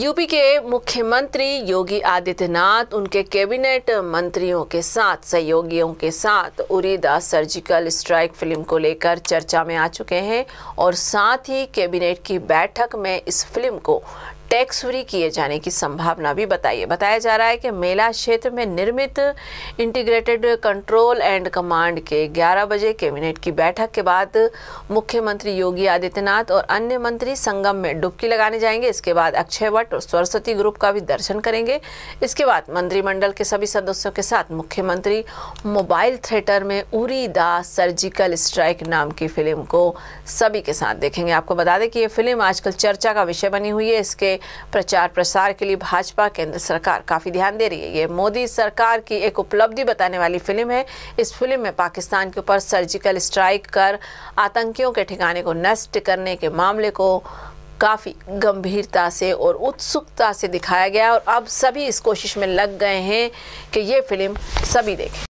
UP के मुख्यमंत्री योगी आदित्यनाथ उनके कैबिनेट मंत्रियों के साथ सहयोगियों के साथ उरीदा सर्जिकल स्ट्राइक फिल्म को लेकर चर्चा में आ चुके हैं और साथ ही कैबिनेट की बैठक में इस फिल्म को टैक्स फ्री किए जाने की संभावना भी बताइए बताया जा रहा है कि मेला क्षेत्र में निर्मित इंटीग्रेटेड कंट्रोल एंड कमांड के 11 बजे कैबिनेट की बैठक के बाद मुख्यमंत्री योगी आदित्यनाथ और अन्य मंत्री संगम में डुबकी लगाने जाएंगे इसके बाद अक्षय वट और सरस्वती ग्रुप का भी दर्शन करेंगे इसके बाद मंत्रिमंडल के सभी सदस्यों के साथ मुख्यमंत्री मोबाइल थिएटर में उरी दा सर्जिकल स्ट्राइक नाम की फिल्म को सभी के साथ देखेंगे आपको बता दें कि ये फिल्म आजकल चर्चा का विषय बनी हुई है इसके प्रचार प्रसार के लिए भाजपा केंद्र सरकार काफ़ी ध्यान दे रही है ये मोदी सरकार की एक उपलब्धि बताने वाली फिल्म है इस फिल्म में पाकिस्तान के ऊपर सर्जिकल स्ट्राइक कर आतंकियों के ठिकाने को नष्ट करने के मामले को काफ़ी गंभीरता से और उत्सुकता से दिखाया गया और अब सभी इस कोशिश में लग गए हैं कि ये फिल्म सभी देखें